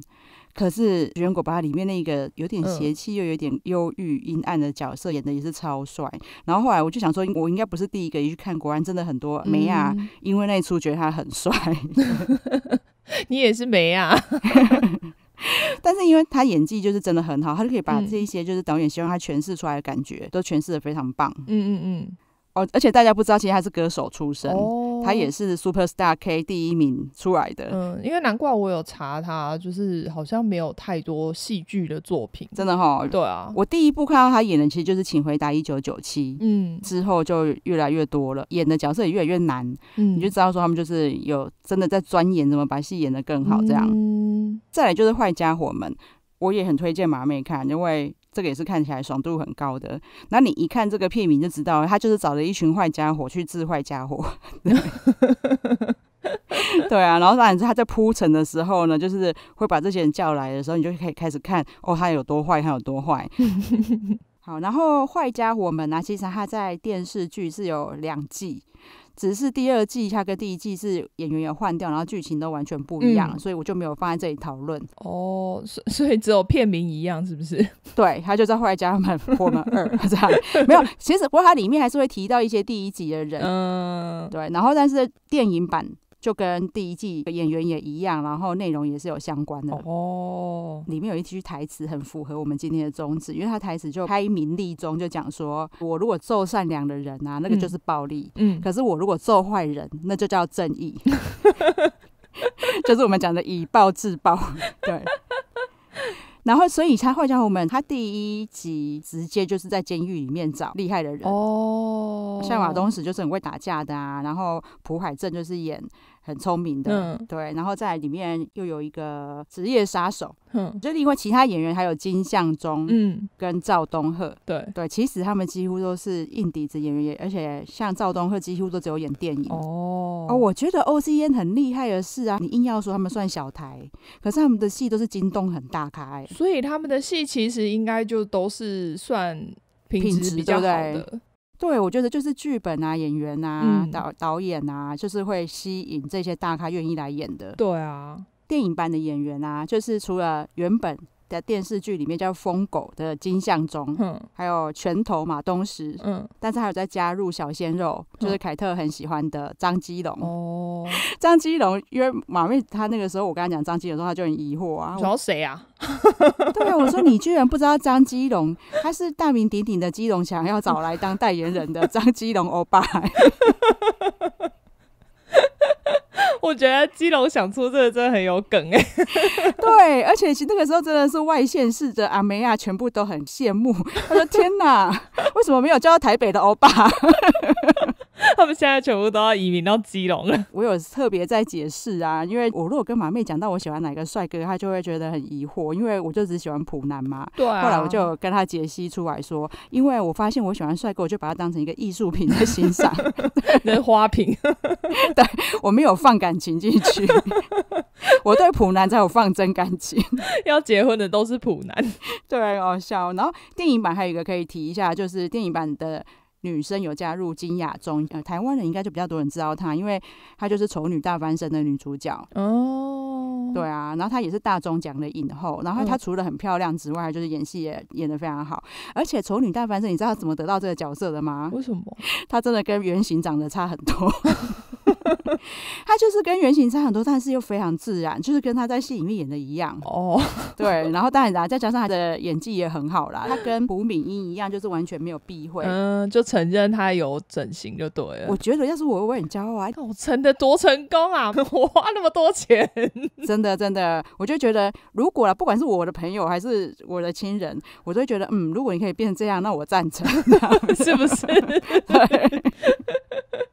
可是人果巴》里面那个有点邪气又有点忧郁阴暗的角色演的也是超帅，然后后来我就想说，我应该不是第一个一去看，果然真的很多梅呀，因为那出觉得他很帅，*laughs* 你也是梅呀。*laughs* 但是因为他演技就是真的很好，他就可以把这一些就是导演希望他诠释出来的感觉都诠释的非常棒。嗯嗯嗯。哦，而且大家不知道，其实他是歌手出身。他也是 Super Star K 第一名出来的，嗯，因为难怪我有查他，就是好像没有太多戏剧的作品，真的哈。对啊，我第一部看到他演的，其实就是《请回答一九九七》，嗯，之后就越来越多了，演的角色也越来越难，嗯，你就知道说他们就是有真的在钻研怎么把戏演得更好这样。嗯，再来就是《坏家伙们》，我也很推荐麻妹看，因为。这个也是看起来爽度很高的。那你一看这个片名就知道，他就是找了一群坏家伙去治坏家伙。*laughs* 对啊，然后当然他在铺陈的时候呢，就是会把这些人叫来的时候，你就可以开始看哦，他有多坏，他有多坏。*laughs* 好，然后坏家伙们呢？其实他在电视剧是有两季，只是第二季他跟第一季是演员也换掉，然后剧情都完全不一样，所以我就没有放在这里讨论。哦，所以所以只有片名一样，是不是？*laughs* 对，他就在坏家伙们，我们二这样。没有，其实过它里面还是会提到一些第一集的人，嗯，对。然后，但是电影版。就跟第一季的演员也一样，然后内容也是有相关的哦。里面有一句台词很符合我们今天的宗旨，因为他台词就开明立宗，就讲说：我如果做善良的人啊，那个就是暴力；嗯，可是我如果做坏人，那就叫正义。*laughs* 就是我们讲的以暴制暴，对。然后，所以他坏叫我们，他第一集直接就是在监狱里面找厉害的人哦，像马东石就是很会打架的啊，然后朴海镇就是演。很聪明的，对。然后在里面又有一个职业杀手。嗯，我觉得因为其他演员还有金相中，嗯，跟赵东赫，对对，其实他们几乎都是硬底子演员，而且像赵东赫几乎都只有演电影。哦，哦，我觉得 O C N 很厉害的是啊，你硬要说他们算小台，可是他们的戏都是惊动很大开，所以他们的戏其实应该就都是算品质比较好的。对，我觉得就是剧本啊、演员啊、导导演啊，就是会吸引这些大咖愿意来演的。对啊，电影版的演员啊，就是除了原本。的电视剧里面叫《疯狗》的金相中，嗯，还有拳头马东石，嗯，但是还有在加入小鲜肉，就是凯特很喜欢的张基龙。哦，*laughs* 张基龙，因为马瑞他那个时候我跟他讲张基龙，他就很疑惑啊，找谁啊？*laughs* 对，我说你居然不知道张基龙，他是大名鼎鼎的基隆强要找来当代言人的张基龙欧巴。*laughs* 我觉得基隆想出这个真的很有梗哎，*laughs* 对，而且其实那个时候真的是外线视的阿梅亚全部都很羡慕，他说：“天哪，为什么没有叫到台北的欧巴？” *laughs* 他们现在全部都要移民到基隆了。*laughs* 我有特别在解释啊，因为我如果跟马妹讲到我喜欢哪个帅哥，他就会觉得很疑惑。因为我就只喜欢普男嘛。对。后来我就跟他解析出来说，因为我发现我喜欢帅哥，我就把他当成一个艺术品在欣赏，跟 *laughs* 花瓶。对，我没有放感情进去。我对普男才有放真感情。要结婚的都是普男。对，好笑。然后电影版还有一个可以提一下，就是电影版的。女生有加入金雅中，呃，台湾人应该就比较多人知道她，因为她就是《丑女大翻身》的女主角。哦，对啊，然后她也是大中奖的影后，然后她除了很漂亮之外，就是演戏也演的非常好。而且《丑女大翻身》，你知道她怎么得到这个角色的吗？为什么？她真的跟原型长得差很多。*laughs* *laughs* 他就是跟原型差很多，但是又非常自然，就是跟他在戏里面演的一样哦。*laughs* 对，然后当然，啦，再加上他的演技也很好啦。他跟胡敏英一样，就是完全没有避讳，嗯，就承认他有整形就对了。我觉得，要是我为你，傲桦，我成的多成功啊？*laughs* 我花那么多钱，真的，真的，我就觉得，如果啊，不管是我的朋友还是我的亲人，我都会觉得，嗯，如果你可以变成这样，那我赞成，是不是？对。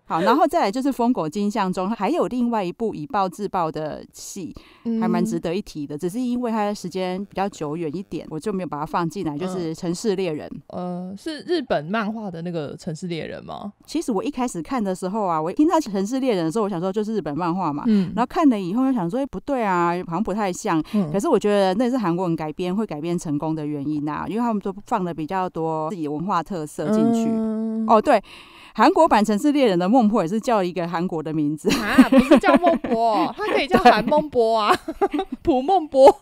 好，然后再来就是《疯狗金像》中还有另外一部以暴制暴的戏，还蛮值得一提的。只是因为它的时间比较久远一点，我就没有把它放进来。就是《城市猎人》，呃，是日本漫画的那个《城市猎人》吗？其实我一开始看的时候啊，我听到《城市猎人》的时候，我想说就是日本漫画嘛。然后看了以后又想说，哎，不对啊，好像不太像。可是我觉得那是韩国人改编会改编成功的原因呐，因为他们都放的比较多自己文化特色进去。哦，对。韩国版《城市猎人》的孟波也是叫一个韩国的名字啊，不是叫孟波，*laughs* 他可以叫韩孟波啊，朴 *laughs* 孟波。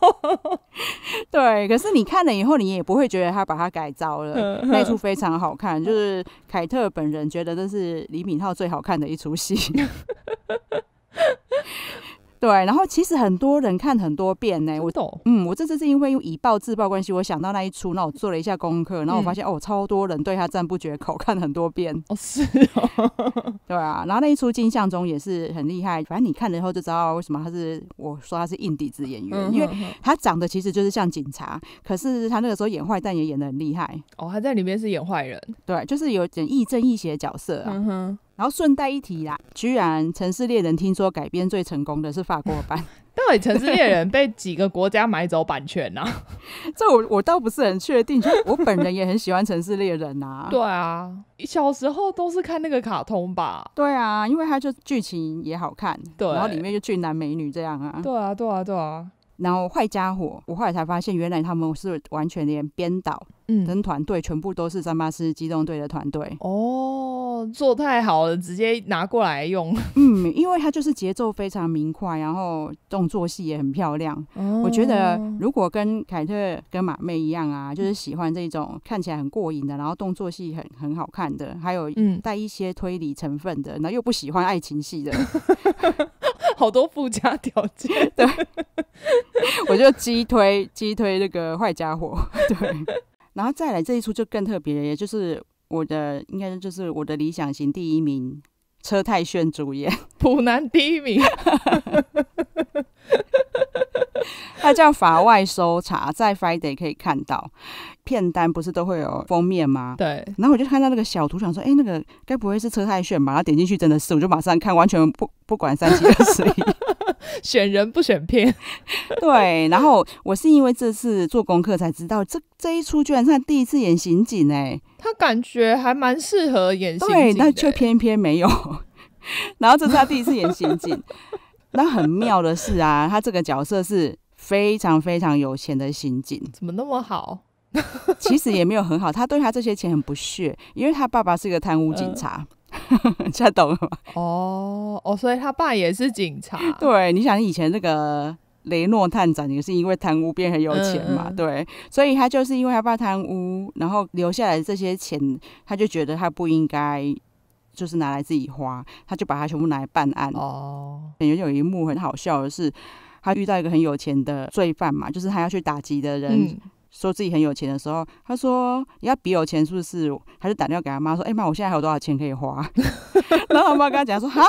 *laughs* 对，可是你看了以后，你也不会觉得他把他改造了，那出非常好看。就是凯特本人觉得这是李敏镐最好看的一出戏。对，然后其实很多人看很多遍呢。我懂，嗯，我这次是因为以暴制暴关系，我想到那一出，那我做了一下功课，然后我发现哦，超多人对他赞不绝口，*laughs* 看很多遍。哦，是哦，对啊。然后那一出《金像中》也是很厉害，反正你看了以后就知道为什么他是我说他是硬底子演员，因为他长得其实就是像警察，可是他那个时候演坏蛋也演的很厉害。哦，他在里面是演坏人，对，就是有点亦正亦邪的角色啊。嗯哼。然后顺带一提啦，居然《城市猎人》听说改编最成功的是法国版。*laughs* 到底《城市猎人》被几个国家买走版权呢？*laughs* 这我我倒不是很确定。我本人也很喜欢《城市猎人》呐。*laughs* 对啊，小时候都是看那个卡通吧。对啊，因为它就剧情也好看，对，然后里面就俊男美女这样啊。对啊，对啊，对啊。然后坏家伙，我后来才发现，原来他们是完全连编导跟团队全部都是三八四机动队的团队哦，做太好了，直接拿过来用。嗯，因为它就是节奏非常明快，然后动作戏也很漂亮。我觉得如果跟凯特跟马妹一样啊，就是喜欢这种看起来很过瘾的，然后动作戏很很好看的，还有带一些推理成分的，然后又不喜欢爱情戏的。*laughs* *laughs* 好多附加条件，*laughs* 对，*laughs* 我就击推击推那个坏家伙，对，然后再来这一出就更特别了，也就是我的应该就是我的理想型第一名，车太炫主演，普男第一名。*laughs* 它叫法外搜查，在 f r i d a y 可以看到片单，不是都会有封面吗？对。然后我就看到那个小图，想说，哎，那个该不会是车太炫吧？然后点进去真的是，我就马上看，完全不不管三七二十一，*laughs* 选人不选片。*laughs* 对。然后我是因为这次做功课才知道，这这一出居然是他第一次演刑警哎。他感觉还蛮适合演刑警，对，但却偏偏没有。然后这是他第一次演刑警。*laughs* 那很妙的是啊，他这个角色是非常非常有钱的刑警，怎么那么好？*laughs* 其实也没有很好，他对他这些钱很不屑，因为他爸爸是一个贪污警察，*laughs* 你才懂吗？哦哦，所以他爸也是警察。对，你想以前那个雷诺探长也是因为贪污变很有钱嘛？对，所以他就是因为他爸贪污，然后留下来这些钱，他就觉得他不应该。就是拿来自己花，他就把它全部拿来办案哦。等于有一幕很好笑的是，他遇到一个很有钱的罪犯嘛，就是他要去打击的人，说自己很有钱的时候，他说你要比有钱是不是？他就打电话给他妈说：“哎妈，我现在还有多少钱可以花？” *laughs* 然后他妈跟他讲说：“哈。”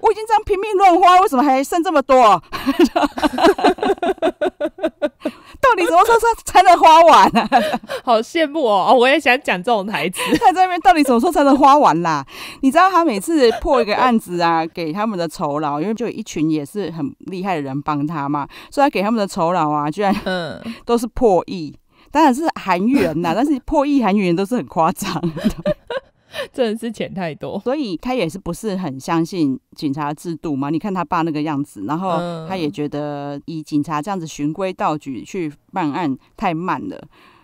我已经这样拼命乱花，为什么还剩这么多？*laughs* 到底什么时候才能花完啊？*laughs* 好羡慕哦！哦，我也想讲这种台词。*laughs* 他在那边到底什么时候才能花完啦？你知道他每次破一个案子啊，给他们的酬劳，因为就有一群也是很厉害的人帮他嘛，所以他给他们的酬劳啊，居然都是破亿。当然是韩元呐，但是破亿韩元都是很夸张的。*laughs* 真的是钱太多，所以他也是不是很相信警察制度嘛？你看他爸那个样子，然后他也觉得以警察这样子循规蹈矩去办案太慢了。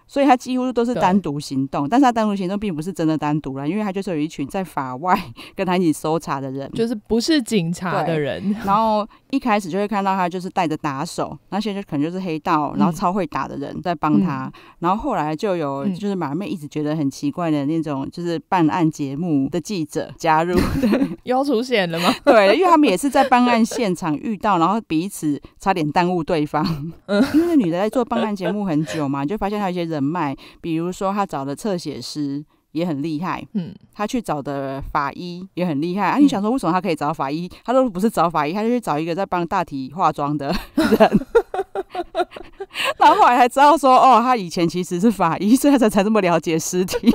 所以他几乎都是单独行动，但是他单独行动并不是真的单独了，因为他就是有一群在法外 *laughs* 跟他一起搜查的人，就是不是警察的人。*laughs* 然后一开始就会看到他就是带着打手，那些就可能就是黑道，然后超会打的人在帮他。然后后来就有就是马妹一直觉得很奇怪的那种，就是办案节目的记者加入，*laughs* 要出现了吗？对，因为他们也是在办案现场遇到，然后彼此差点耽误对方。嗯，因为女的在做办案节目很久嘛，就发现她有些人。人脉，比如说他找的测写师也很厉害，嗯，他去找的法医也很厉害啊。你想说为什么他可以找法医？他都不是找法医，他就去找一个在帮大体化妆的人。*laughs* 然后后来还知道说，哦，他以前其实是法医，所以他才才这么了解尸体。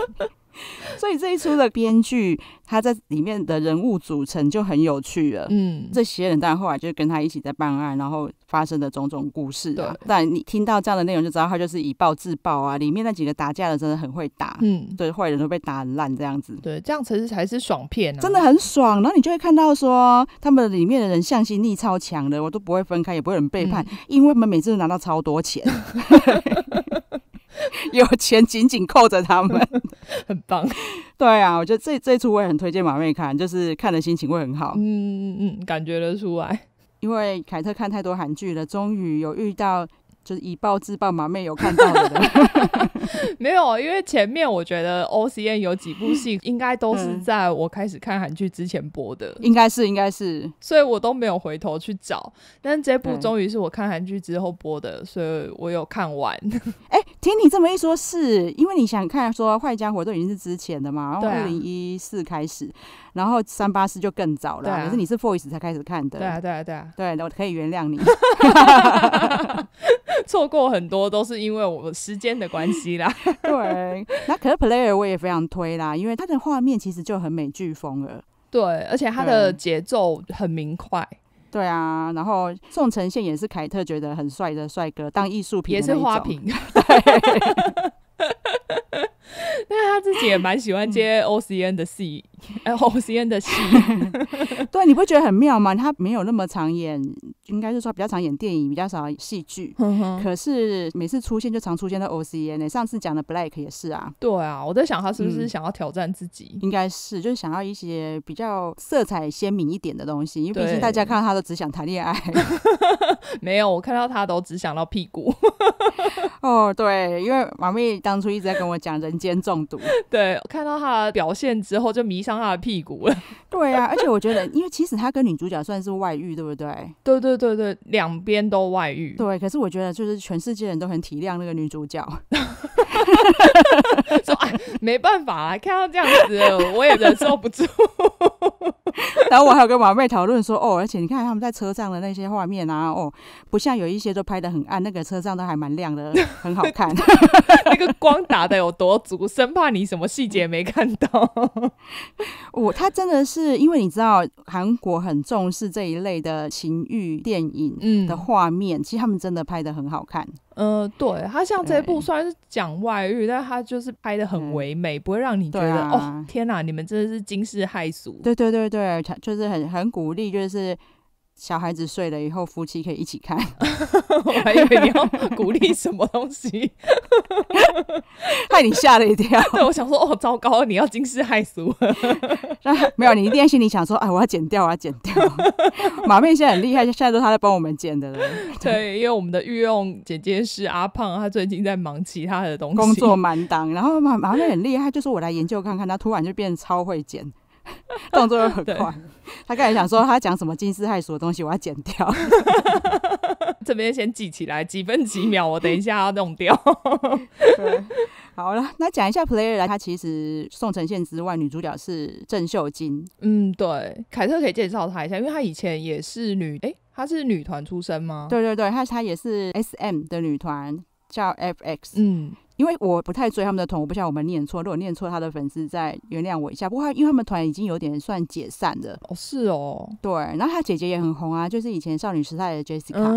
*laughs* 所以这一出的编剧他在里面的人物组成就很有趣了，嗯，这些人，当然后来就是跟他一起在办案，然后发生的种种故事，对，但你听到这样的内容就知道他就是以暴制暴啊，里面那几个打架的真的很会打，嗯，对，坏人都被打烂这样子，对，这样才是才是爽片啊，真的很爽，然后你就会看到说他们里面的人向心力超强的，我都不会分开，也不会人背叛，因为他们每次都拿到超多钱。*laughs* *laughs* 有钱紧紧扣着他们，*laughs* 很棒。对啊，我觉得这这出我也很推荐马妹看，就是看的心情会很好。嗯嗯嗯，感觉得出来，因为凯特看太多韩剧了，终于有遇到。就是以暴制暴嘛，没有看到的，*laughs* 没有，因为前面我觉得 O C N 有几部戏 *laughs* 应该都是在我开始看韩剧之前播的，应该是应该是，所以我都没有回头去找。但这部终于是我看韩剧之后播的，所以我有看完。哎，*laughs* 听你这么一说，是因为你想看说坏家伙都已经是之前的嘛，然后二零一四开始。然后三八四就更早了，可是你是 fouries 才开始看的。对啊，对啊，对啊，对，我可以原谅你。*laughs* 错过很多都是因为我们时间的关系啦。*laughs* 对，那可是 player 我也非常推啦，因为它的画面其实就很美剧风了。对，而且它的节奏很明快。对啊，然后宋承宪也是凯特觉得很帅的帅哥，当艺术品。也是花瓶。*laughs* 自己也蛮喜欢接 O C N 的戏，哎，*laughs* O C N 的戏，*laughs* 对，你不觉得很妙吗？他没有那么常演。应该是说比较常演电影，比较少戏剧。可是每次出现就常出现在 O C N。上次讲的 Black 也是啊。对啊，我在想他是不是想要挑战自己？应该是，就是想要一些比较色彩鲜明一点的东西。因为毕竟大家看到他都只想谈恋爱。*laughs* 没有，我看到他都只想到屁股。*laughs* 哦，对，因为妈咪当初一直在跟我讲人间中毒。*laughs* 对，看到他的表现之后就迷上他的屁股了。对啊，而且我觉得，因为其实他跟女主角算是外遇，对不对？对对。对对，两边都外遇。对，可是我觉得就是全世界人都很体谅那个女主角，*laughs* 说哎，没办法啊，看到这样子，我也忍受不住。*laughs* 然后我还有跟马妹讨论说，哦，而且你看他们在车上的那些画面啊，哦，不像有一些都拍的很暗，那个车上都还蛮亮的，*laughs* 很好看，*laughs* 那个光打的有多足，生怕你什么细节没看到。我他真的是因为你知道，韩国很重视这一类的情欲电影的画面，其实他们真的拍的很好看。嗯，对他像这一部虽然是讲外遇，但他就是拍的很唯美，不会让你觉得哦，天哪，你们真的是惊世骇俗。对对对对，他就是很很鼓励，就是。小孩子睡了以后，夫妻可以一起看。*laughs* 我还以为你要鼓励什么东西，*laughs* 害你吓了一跳。*laughs* 对，我想说，哦，糟糕，你要惊世骇俗。没有，你一定在心里想说，哎，我要剪掉，我要剪掉。马妹现在很厉害，现在都她在帮我们剪的了。对，因为我们的御用剪接师阿胖，他最近在忙其他的东西，工作满档。然后马马妹很厉害，就是我来研究看看，她突然就变超会剪。*laughs* 动作又很快，他刚才想说他讲什么惊世骇俗的东西，我要剪掉。*laughs* 这边先记起来，几分几秒，我等一下要弄掉。*laughs* 好了，那讲一下《Player》，其实宋承宪之外，女主角是郑秀晶。嗯，对，凯特可以介绍她一下，因为她以前也是女，哎，她是女团出身吗？对对对，她她也是 S M 的女团，叫 F X。嗯。因为我不太追他们的团，我不晓得我们念错。如果念错，他的粉丝再原谅我一下。不过，因为他们团已经有点算解散了哦，是哦，对。然后他姐姐也很红啊，就是以前少女时代的 Jessica，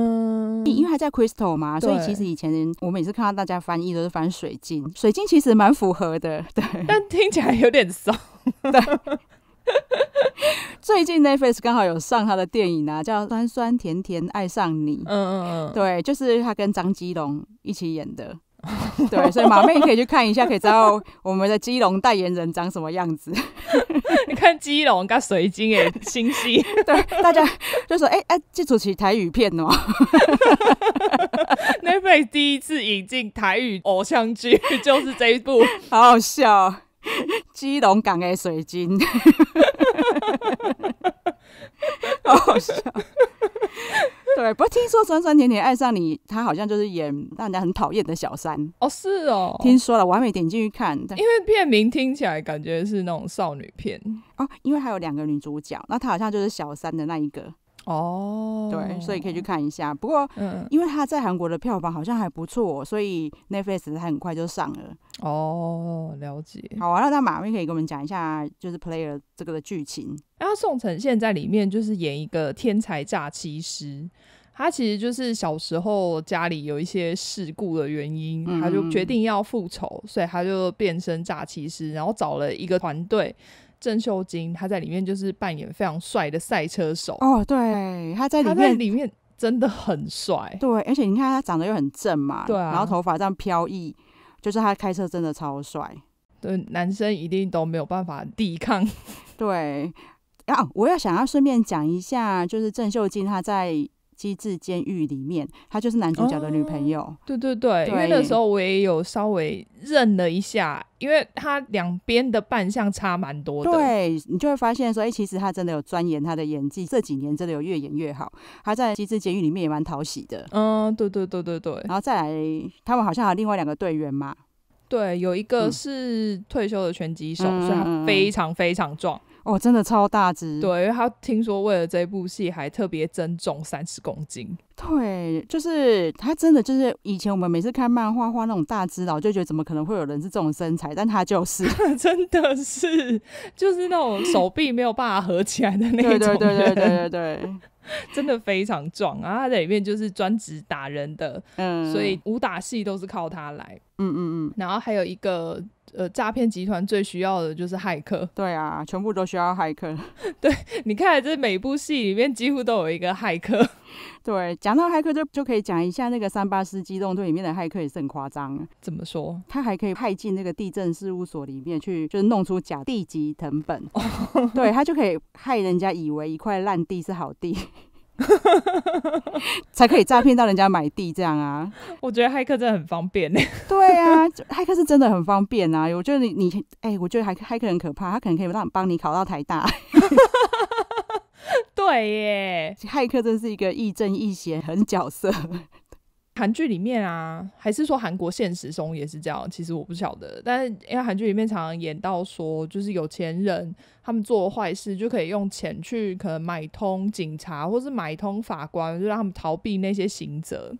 因为还在 Crystal 嘛，所以其实以前我每次看到大家翻译都是翻水晶，水晶其实蛮符合的，对。但 *laughs* 听起来有点骚。对。*laughs* 最近 Netflix 刚好有上他的电影啊，叫《酸酸甜甜爱上你》，嗯嗯嗯，对，就是他跟张基龙一起演的。*laughs* 对，所以马妹可以去看一下，可以知道我们的基隆代言人长什么样子。*laughs* 你看基隆加水晶也星星。*laughs* 对，大家就说哎哎，记住起台语片哦。n e t f l i 第一次引进台语偶像剧就是这一部，好好笑。基隆港的水晶，好好笑。*laughs* 对，不过听说《酸酸甜甜爱上你》，他好像就是演让人家很讨厌的小三哦，是哦，听说了，我还没点进去看，因为片名听起来感觉是那种少女片哦，因为还有两个女主角，那他好像就是小三的那一个。哦，对，所以可以去看一下。不过，因为他在韩国的票房好像还不错，所以 Netflix 他很快就上了。哦，了解。好啊，那他马面可以跟我们讲一下，就是《Player》这个的剧情。后宋承宪在里面就是演一个天才诈欺师，他其实就是小时候家里有一些事故的原因，他就决定要复仇，所以他就变身诈欺师，然后找了一个团队。郑秀晶，她在里面就是扮演非常帅的赛车手哦，对，她在里面，在里面真的很帅，对，而且你看他长得又很正嘛，对啊，然后头发这样飘逸，就是他开车真的超帅，对，男生一定都没有办法抵抗，对，啊，我要想要顺便讲一下，就是郑秀晶她在。机智监狱里面，她就是男主角的女朋友。对对对，因为那时候我也有稍微认了一下，因为他两边的扮相差蛮多的。对，你就会发现说，哎，其实他真的有钻研他的演技，这几年真的有越演越好。他在机智监狱里面也蛮讨喜的。嗯，对对对对对。然后再来，他们好像还有另外两个队员嘛？对，有一个是退休的拳击手，非常非常壮。哦，真的超大只！对，因为他听说为了这部戏还特别增重三十公斤。对，就是他真的就是以前我们每次看漫画画那种大只佬，就觉得怎么可能会有人是这种身材，但他就是，*laughs* 真的是，就是那种手臂没有办法合起来的那种。对对对对对对对，*laughs* 真的非常壮啊！他在里面就是专职打人的，嗯，所以武打戏都是靠他来，嗯嗯嗯。然后还有一个。呃，诈骗集团最需要的就是骇客。对啊，全部都需要骇客。*laughs* 对，你看这每部戏里面几乎都有一个骇客。*laughs* 对，讲到骇客，就就可以讲一下那个《三八四机动队》里面的骇客也是很夸张。怎么说？他还可以派进那个地震事务所里面去，就是弄出假地籍藤本。对他就可以害人家以为一块烂地是好地。*laughs* 才可以诈骗到人家买地这样啊？*laughs* 我觉得骇客真的很方便呢。*laughs* 对啊，骇客是真的很方便啊。我觉得你你，哎，我觉得骇骇客很可怕，他可能可以让帮你考到台大。对耶，骇客真是一个亦正亦邪很角色。韩剧里面啊，还是说韩国现实中也是这样？其实我不晓得，但是因为韩剧里面常常演到说，就是有钱人他们做坏事就可以用钱去可能买通警察，或是买通法官，就让他们逃避那些刑责。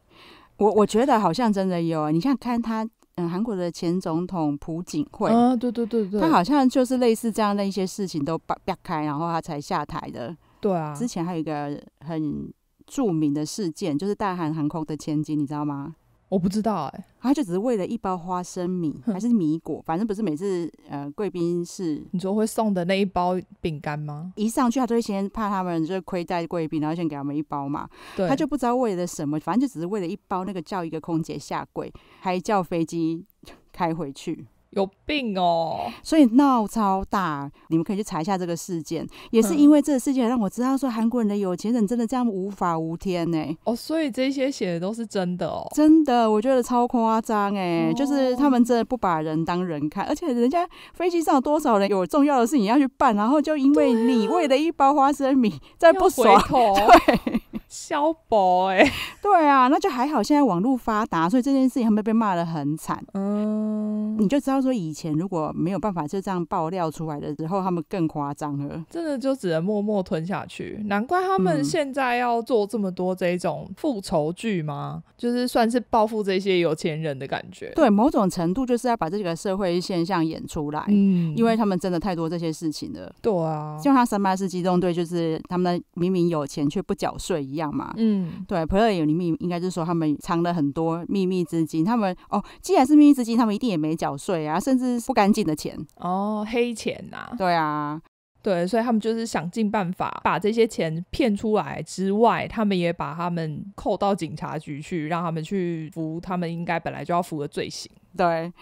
我我觉得好像真的有，你像看他，嗯，韩国的前总统朴槿惠，啊，对对对对，他好像就是类似这样的一些事情都扒扒开，然后他才下台的。对啊，之前还有一个很。著名的事件就是大韩航空的千金，你知道吗？我不知道哎，他就只是为了一包花生米还是米果，反正不是每次呃贵宾室，你说会送的那一包饼干吗？一上去他就会先怕他们就亏待贵宾，然后先给他们一包嘛。对，他就不知道为了什么，反正就只是为了一包，那个叫一个空姐下跪，还叫飞机开回去。有病哦！所以闹超大，你们可以去查一下这个事件，也是因为这个事件让我知道说韩国人的有钱人真的这样无法无天呢。哦，所以这些写的都是真的哦，真的，我觉得超夸张哎，就是他们真的不把人当人看，而且人家飞机上有多少人有重要的事情要去办，然后就因为你为了一包花生米再不回头，*laughs* 对，消薄哎，对啊，那就还好，现在网络发达，所以这件事情他们被骂的很惨，嗯，你就知道。说以前如果没有办法就这样爆料出来的时候，他们更夸张了，真的就只能默默吞下去。难怪他们现在要做这么多这种复仇剧吗？就是算是报复这些有钱人的感觉。对，某种程度就是要把这个社会现象演出来，嗯，因为他们真的太多这些事情了。对啊，像他八四机动队，就是他们明明有钱却不缴税一样嘛。嗯，对，普乐有秘密，应该就是说他们藏了很多秘密资金。他们哦，既然是秘密资金，他们一定也没缴税啊。啊，甚至不干净的钱哦，黑钱呐！对啊，对，所以他们就是想尽办法把这些钱骗出来之外，他们也把他们扣到警察局去，让他们去服他们应该本来就要服的罪行。对，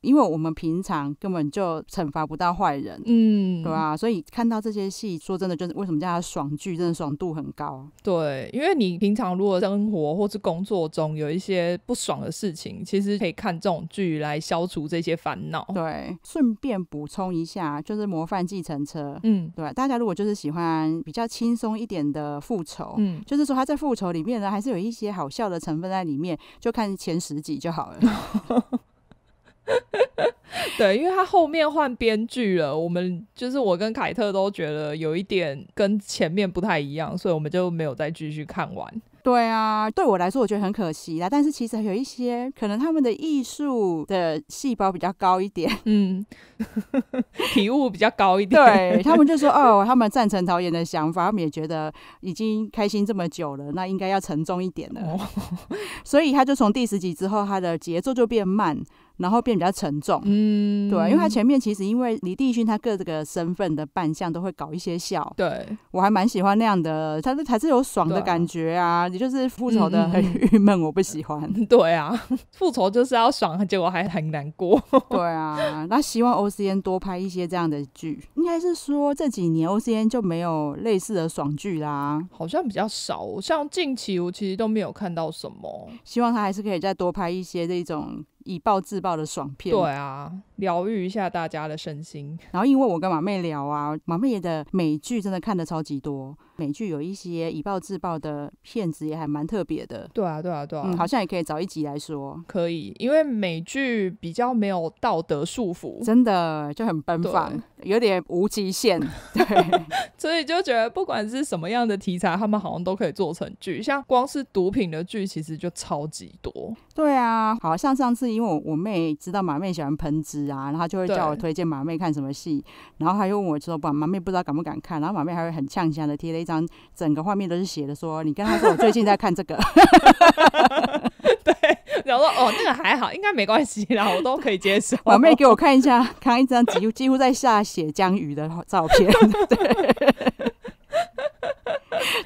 因为我们平常根本就惩罚不到坏人，嗯，对吧？所以看到这些戏，说真的，就是为什么叫它爽剧，真的爽度很高。对，因为你平常如果生活或是工作中有一些不爽的事情，其实可以看这种剧来消除这些烦恼。对，顺便补充一下，就是《模范继承车》，嗯，对，大家如果就是喜欢比较轻松一点的复仇，嗯，就是说他在复仇里面呢，还是有一些好笑的成分在里面，就看前十集就好了。*laughs* *laughs* 对，因为他后面换编剧了，我们就是我跟凯特都觉得有一点跟前面不太一样，所以我们就没有再继续看完。对啊，对我来说我觉得很可惜啦。但是其实有一些可能他们的艺术的细胞比较高一点，*laughs* 嗯，*laughs* 体悟比较高一点。对他们就说：“哦，他们赞成导演的想法，他们也觉得已经开心这么久了，那应该要沉重一点了。”所以他就从第十集之后，他的节奏就变慢。然后变比较沉重，嗯，对，因为他前面其实因为李帝勋他各这个身份的扮相都会搞一些笑，对我还蛮喜欢那样的，他是还是有爽的感觉啊，也就是复仇的很郁闷，我不喜欢，对啊，*laughs* 复仇就是要爽，结果还很难过，*laughs* 对啊，那希望 O C N 多拍一些这样的剧，应该是说这几年 O C N 就没有类似的爽剧啦，好像比较少，像近期我其实都没有看到什么，希望他还是可以再多拍一些这种。以暴制暴的爽片，对啊，疗愈一下大家的身心。然后，因为我跟马妹聊啊，马妹的美剧真的看的超级多。美剧有一些以暴制暴的片子也还蛮特别的，对啊对啊对啊，嗯，好像也可以找一集来说，可以，因为美剧比较没有道德束缚，真的就很奔放，有点无极限，*laughs* 对，所以就觉得不管是什么样的题材，他们好像都可以做成剧，像光是毒品的剧其实就超级多，对啊，好像上次因为我我妹知道马妹喜欢喷子啊，然后就会叫我推荐马妹看什么戏，然后她又问我说，把马妹不知道敢不敢看，然后马妹还会很呛香的贴了一张整个画面都是写的说，你跟他说我最近在看这个，*laughs* 对，然后说哦那个还好，应该没关系啦，我都可以接受。满 *laughs* 妹给我看一下，看一张几乎几乎在下血江雨的照片，*laughs* 对，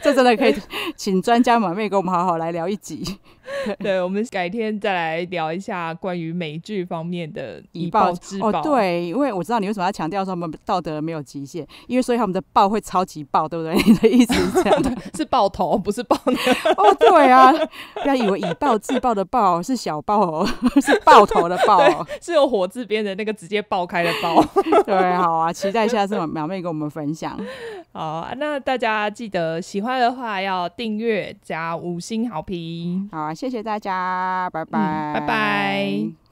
这真的可以请专家马妹跟我们好好来聊一集。*laughs* 对，我们改天再来聊一下关于美剧方面的以暴制暴。对，因为我知道你为什么要强调说我们道德没有极限，因为所以他们的暴会超级暴，对不对？*laughs* 你的意思是这样的 *laughs* 是爆头，不是爆？哦，对啊，不要以为以暴制暴的暴是小暴，是爆头的爆，是有火字边的那个直接爆开的爆。对，好啊，期待下次苗妹跟我们分享。好那大家记得喜欢的话要订阅加五星好评。好啊。谢谢大家，拜拜，拜拜。